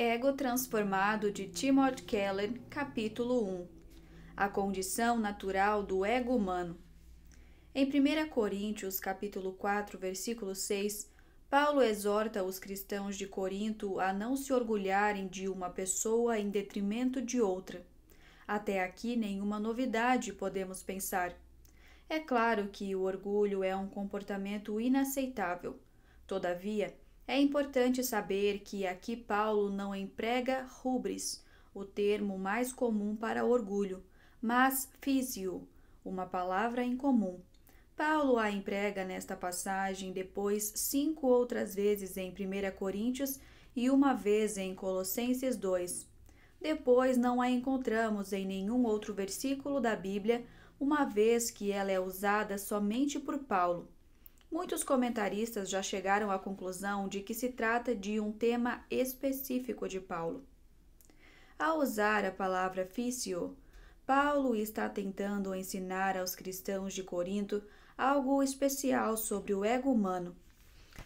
Ego Transformado de Timothy Keller, capítulo 1 A condição natural do ego humano. Em 1 Coríntios, capítulo 4, versículo 6, Paulo exorta os cristãos de Corinto a não se orgulharem de uma pessoa em detrimento de outra. Até aqui nenhuma novidade podemos pensar. É claro que o orgulho é um comportamento inaceitável. Todavia, é importante saber que aqui Paulo não emprega rubris, o termo mais comum para orgulho, mas físio, uma palavra incomum. Paulo a emprega nesta passagem depois cinco outras vezes em 1 Coríntios e uma vez em Colossenses 2. Depois não a encontramos em nenhum outro versículo da Bíblia, uma vez que ela é usada somente por Paulo. Muitos comentaristas já chegaram à conclusão de que se trata de um tema específico de Paulo. Ao usar a palavra fício, Paulo está tentando ensinar aos cristãos de Corinto algo especial sobre o ego humano.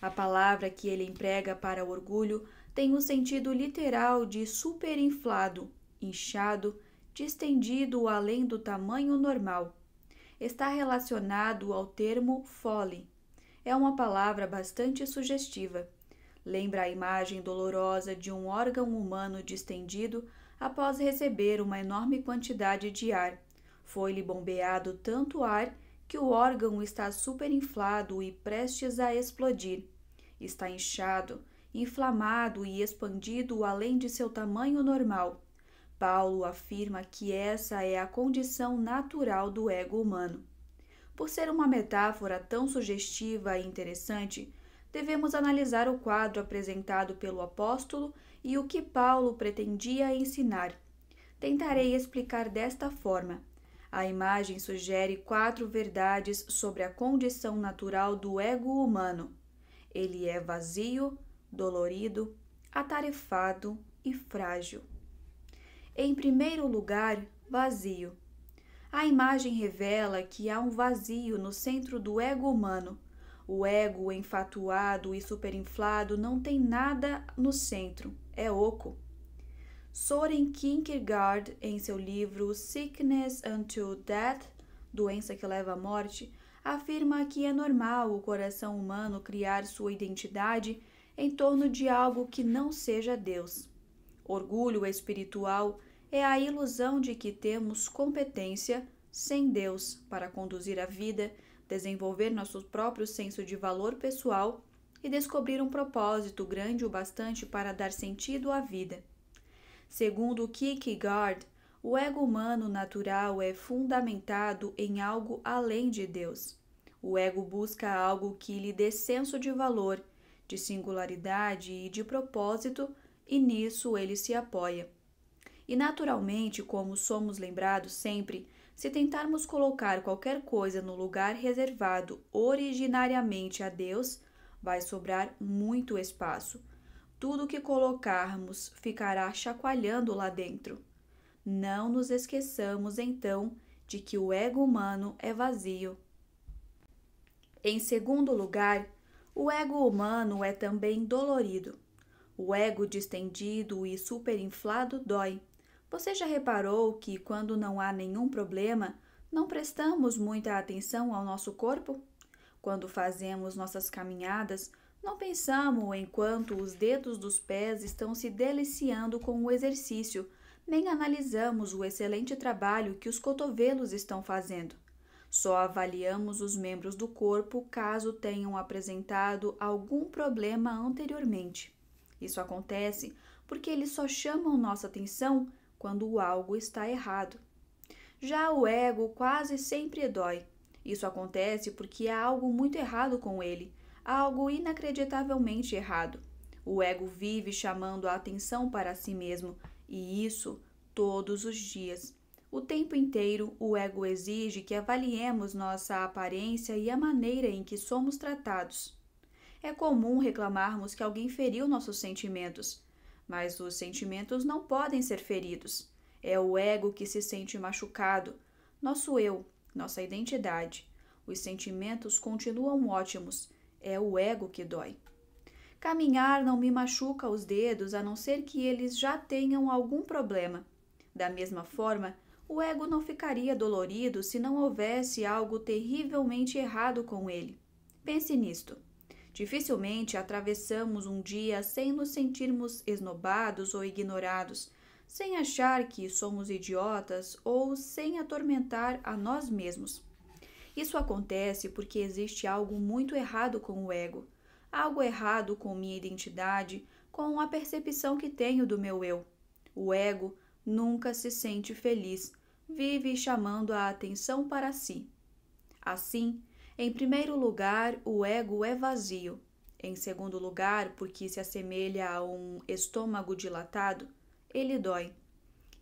A palavra que ele emprega para orgulho tem o um sentido literal de superinflado, inchado, distendido além do tamanho normal. Está relacionado ao termo fole, é uma palavra bastante sugestiva. Lembra a imagem dolorosa de um órgão humano distendido após receber uma enorme quantidade de ar. Foi-lhe bombeado tanto ar que o órgão está superinflado e prestes a explodir. Está inchado, inflamado e expandido além de seu tamanho normal. Paulo afirma que essa é a condição natural do ego humano. Por ser uma metáfora tão sugestiva e interessante, devemos analisar o quadro apresentado pelo apóstolo e o que Paulo pretendia ensinar. Tentarei explicar desta forma. A imagem sugere quatro verdades sobre a condição natural do ego humano. Ele é vazio, dolorido, atarefado e frágil. Em primeiro lugar, vazio. A imagem revela que há um vazio no centro do ego humano. O ego enfatuado e superinflado não tem nada no centro, é oco. Soren Kierkegaard, em seu livro Sickness Until Death, Doença que leva à morte, afirma que é normal o coração humano criar sua identidade em torno de algo que não seja Deus. Orgulho espiritual é a ilusão de que temos competência sem Deus para conduzir a vida, desenvolver nosso próprio senso de valor pessoal e descobrir um propósito grande o bastante para dar sentido à vida. Segundo Kierkegaard, o ego humano natural é fundamentado em algo além de Deus. O ego busca algo que lhe dê senso de valor, de singularidade e de propósito, e nisso ele se apoia. E naturalmente, como somos lembrados sempre, se tentarmos colocar qualquer coisa no lugar reservado originariamente a Deus, vai sobrar muito espaço. Tudo que colocarmos ficará chacoalhando lá dentro. Não nos esqueçamos, então, de que o ego humano é vazio. Em segundo lugar, o ego humano é também dolorido. O ego distendido e superinflado dói. Você já reparou que, quando não há nenhum problema, não prestamos muita atenção ao nosso corpo? Quando fazemos nossas caminhadas, não pensamos enquanto os dedos dos pés estão se deliciando com o exercício, nem analisamos o excelente trabalho que os cotovelos estão fazendo. Só avaliamos os membros do corpo caso tenham apresentado algum problema anteriormente. Isso acontece porque eles só chamam nossa atenção quando algo está errado. Já o ego quase sempre dói. Isso acontece porque há algo muito errado com ele, algo inacreditavelmente errado. O ego vive chamando a atenção para si mesmo, e isso todos os dias. O tempo inteiro, o ego exige que avaliemos nossa aparência e a maneira em que somos tratados. É comum reclamarmos que alguém feriu nossos sentimentos, mas os sentimentos não podem ser feridos. É o ego que se sente machucado, nosso eu, nossa identidade. Os sentimentos continuam ótimos, é o ego que dói. Caminhar não me machuca os dedos a não ser que eles já tenham algum problema. Da mesma forma, o ego não ficaria dolorido se não houvesse algo terrivelmente errado com ele. Pense nisto. Dificilmente atravessamos um dia sem nos sentirmos esnobados ou ignorados, sem achar que somos idiotas ou sem atormentar a nós mesmos. Isso acontece porque existe algo muito errado com o ego, algo errado com minha identidade, com a percepção que tenho do meu eu. O ego nunca se sente feliz, vive chamando a atenção para si. Assim, em primeiro lugar, o ego é vazio. Em segundo lugar, porque se assemelha a um estômago dilatado, ele dói.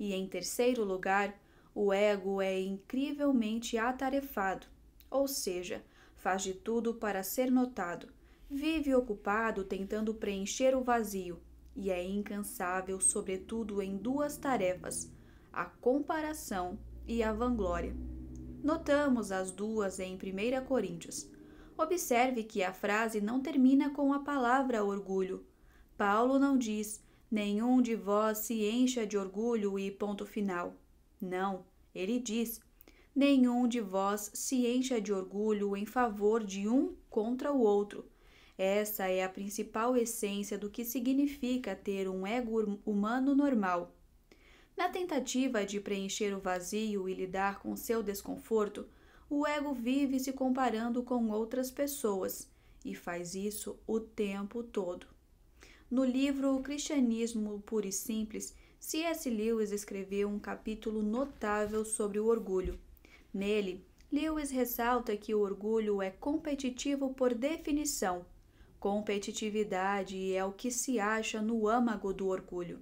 E em terceiro lugar, o ego é incrivelmente atarefado, ou seja, faz de tudo para ser notado, vive ocupado tentando preencher o vazio e é incansável, sobretudo em duas tarefas: a comparação e a vanglória. Notamos as duas em 1 Coríntios. Observe que a frase não termina com a palavra orgulho. Paulo não diz: nenhum de vós se encha de orgulho e ponto final. Não, ele diz: nenhum de vós se encha de orgulho em favor de um contra o outro. Essa é a principal essência do que significa ter um ego humano normal. Na tentativa de preencher o vazio e lidar com seu desconforto, o ego vive se comparando com outras pessoas e faz isso o tempo todo. No livro O Cristianismo Puro e Simples, C.S. Lewis escreveu um capítulo notável sobre o orgulho. Nele, Lewis ressalta que o orgulho é competitivo por definição. Competitividade é o que se acha no âmago do orgulho.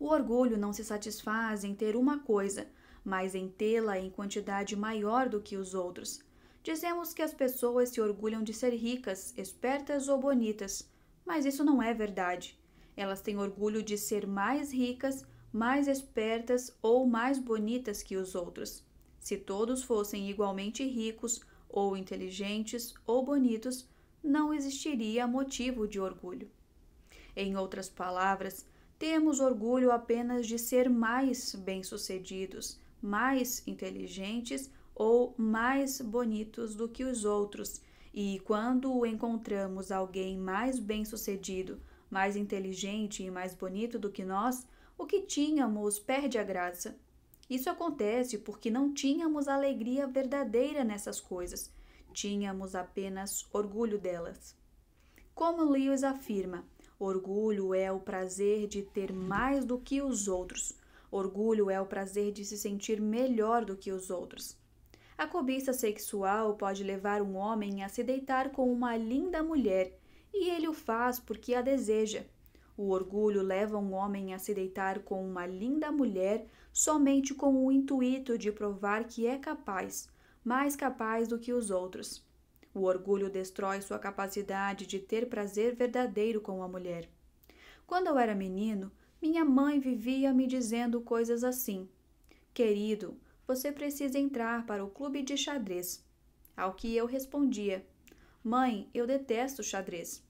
O orgulho não se satisfaz em ter uma coisa, mas em tê-la em quantidade maior do que os outros. Dizemos que as pessoas se orgulham de ser ricas, espertas ou bonitas, mas isso não é verdade. Elas têm orgulho de ser mais ricas, mais espertas ou mais bonitas que os outros. Se todos fossem igualmente ricos, ou inteligentes, ou bonitos, não existiria motivo de orgulho. Em outras palavras, temos orgulho apenas de ser mais bem-sucedidos, mais inteligentes ou mais bonitos do que os outros. E quando encontramos alguém mais bem-sucedido, mais inteligente e mais bonito do que nós, o que tínhamos perde a graça. Isso acontece porque não tínhamos alegria verdadeira nessas coisas, tínhamos apenas orgulho delas. Como Lewis afirma, Orgulho é o prazer de ter mais do que os outros. Orgulho é o prazer de se sentir melhor do que os outros. A cobiça sexual pode levar um homem a se deitar com uma linda mulher, e ele o faz porque a deseja. O orgulho leva um homem a se deitar com uma linda mulher somente com o intuito de provar que é capaz, mais capaz do que os outros. O orgulho destrói sua capacidade de ter prazer verdadeiro com a mulher. Quando eu era menino, minha mãe vivia me dizendo coisas assim: Querido, você precisa entrar para o clube de xadrez. Ao que eu respondia: Mãe, eu detesto xadrez.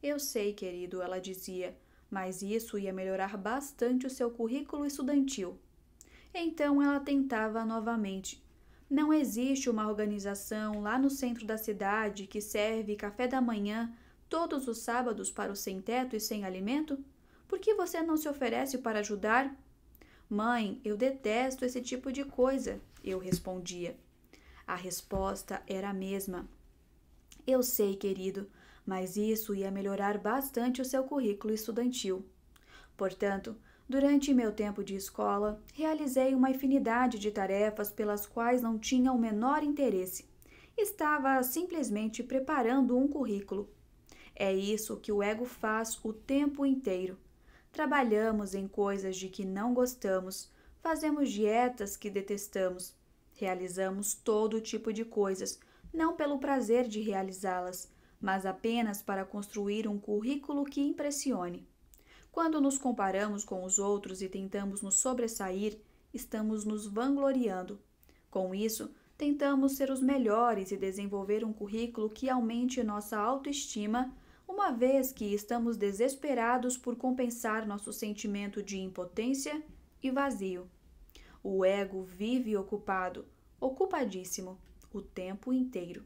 Eu sei, querido, ela dizia, mas isso ia melhorar bastante o seu currículo estudantil. Então ela tentava novamente, não existe uma organização lá no centro da cidade que serve café da manhã todos os sábados para os sem teto e sem alimento? Por que você não se oferece para ajudar? Mãe, eu detesto esse tipo de coisa, eu respondia. A resposta era a mesma. Eu sei, querido, mas isso ia melhorar bastante o seu currículo estudantil. Portanto, Durante meu tempo de escola, realizei uma infinidade de tarefas pelas quais não tinha o menor interesse. Estava simplesmente preparando um currículo. É isso que o ego faz o tempo inteiro. Trabalhamos em coisas de que não gostamos, fazemos dietas que detestamos, realizamos todo tipo de coisas, não pelo prazer de realizá-las, mas apenas para construir um currículo que impressione. Quando nos comparamos com os outros e tentamos nos sobressair, estamos nos vangloriando. Com isso, tentamos ser os melhores e desenvolver um currículo que aumente nossa autoestima, uma vez que estamos desesperados por compensar nosso sentimento de impotência e vazio. O ego vive ocupado, ocupadíssimo, o tempo inteiro.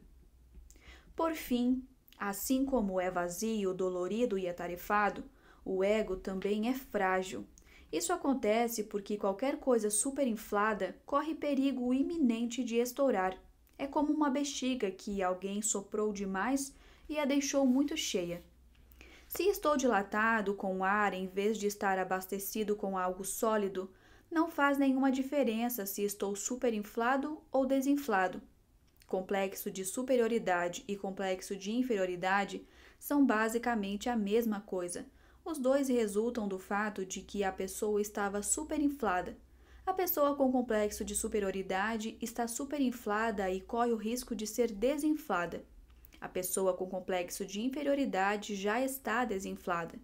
Por fim, assim como é vazio, dolorido e atarefado, o ego também é frágil. Isso acontece porque qualquer coisa superinflada corre perigo iminente de estourar. É como uma bexiga que alguém soprou demais e a deixou muito cheia. Se estou dilatado com ar em vez de estar abastecido com algo sólido, não faz nenhuma diferença se estou superinflado ou desinflado. Complexo de superioridade e complexo de inferioridade são basicamente a mesma coisa, os dois resultam do fato de que a pessoa estava superinflada. A pessoa com complexo de superioridade está superinflada e corre o risco de ser desinflada. A pessoa com complexo de inferioridade já está desinflada.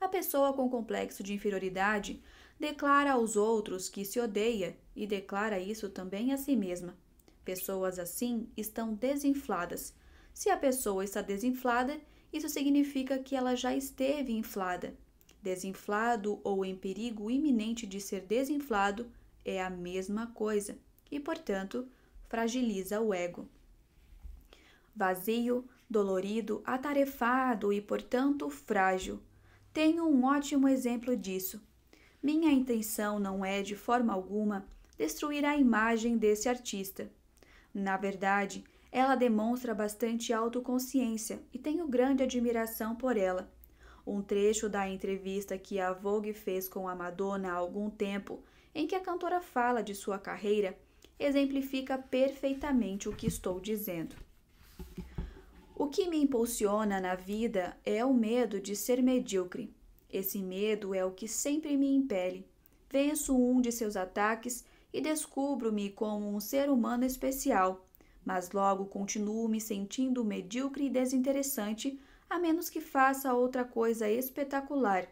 A pessoa com complexo de inferioridade declara aos outros que se odeia e declara isso também a si mesma. Pessoas assim estão desinfladas. Se a pessoa está desinflada, isso significa que ela já esteve inflada. Desinflado ou em perigo iminente de ser desinflado é a mesma coisa e, portanto, fragiliza o ego. Vazio, dolorido, atarefado e, portanto, frágil. Tenho um ótimo exemplo disso. Minha intenção não é, de forma alguma, destruir a imagem desse artista. Na verdade, ela demonstra bastante autoconsciência e tenho grande admiração por ela. Um trecho da entrevista que a Vogue fez com a Madonna há algum tempo, em que a cantora fala de sua carreira, exemplifica perfeitamente o que estou dizendo. O que me impulsiona na vida é o medo de ser medíocre. Esse medo é o que sempre me impele. Venço um de seus ataques e descubro-me como um ser humano especial, mas logo continuo me sentindo medíocre e desinteressante, a menos que faça outra coisa espetacular.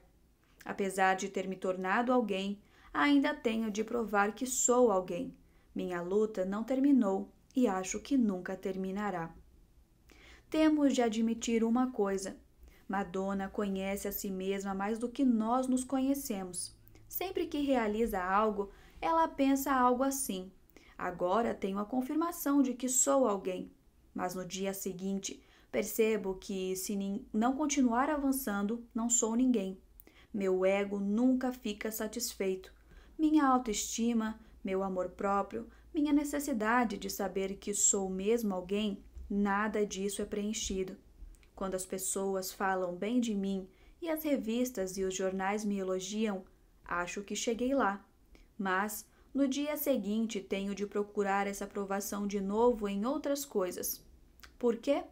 Apesar de ter me tornado alguém, ainda tenho de provar que sou alguém. Minha luta não terminou e acho que nunca terminará. Temos de admitir uma coisa: Madonna conhece a si mesma mais do que nós nos conhecemos. Sempre que realiza algo, ela pensa algo assim. Agora tenho a confirmação de que sou alguém, mas no dia seguinte percebo que, se não continuar avançando, não sou ninguém. Meu ego nunca fica satisfeito. Minha autoestima, meu amor próprio, minha necessidade de saber que sou mesmo alguém, nada disso é preenchido. Quando as pessoas falam bem de mim e as revistas e os jornais me elogiam, acho que cheguei lá. Mas no dia seguinte, tenho de procurar essa aprovação de novo em outras coisas. Por quê?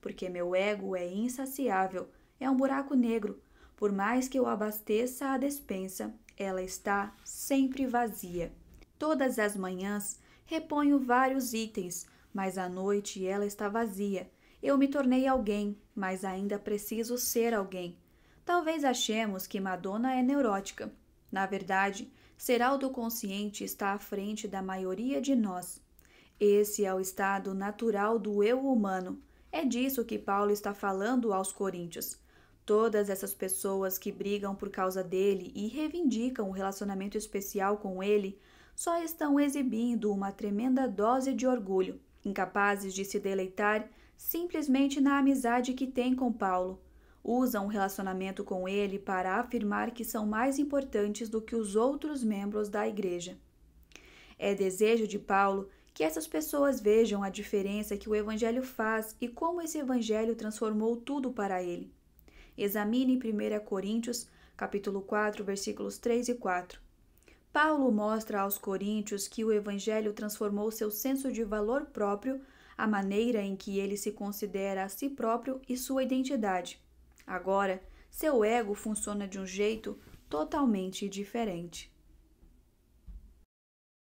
Porque meu ego é insaciável, é um buraco negro. Por mais que eu abasteça a despensa, ela está sempre vazia. Todas as manhãs reponho vários itens, mas à noite ela está vazia. Eu me tornei alguém, mas ainda preciso ser alguém. Talvez achemos que Madonna é neurótica. Na verdade, Ser autoconsciente está à frente da maioria de nós. Esse é o estado natural do eu humano. É disso que Paulo está falando aos Coríntios. Todas essas pessoas que brigam por causa dele e reivindicam um relacionamento especial com ele só estão exibindo uma tremenda dose de orgulho, incapazes de se deleitar simplesmente na amizade que têm com Paulo usam o relacionamento com ele para afirmar que são mais importantes do que os outros membros da igreja. É desejo de Paulo que essas pessoas vejam a diferença que o evangelho faz e como esse evangelho transformou tudo para ele. Examine 1 Coríntios, capítulo 4, versículos 3 e 4. Paulo mostra aos coríntios que o evangelho transformou seu senso de valor próprio, a maneira em que ele se considera a si próprio e sua identidade. Agora, seu ego funciona de um jeito totalmente diferente.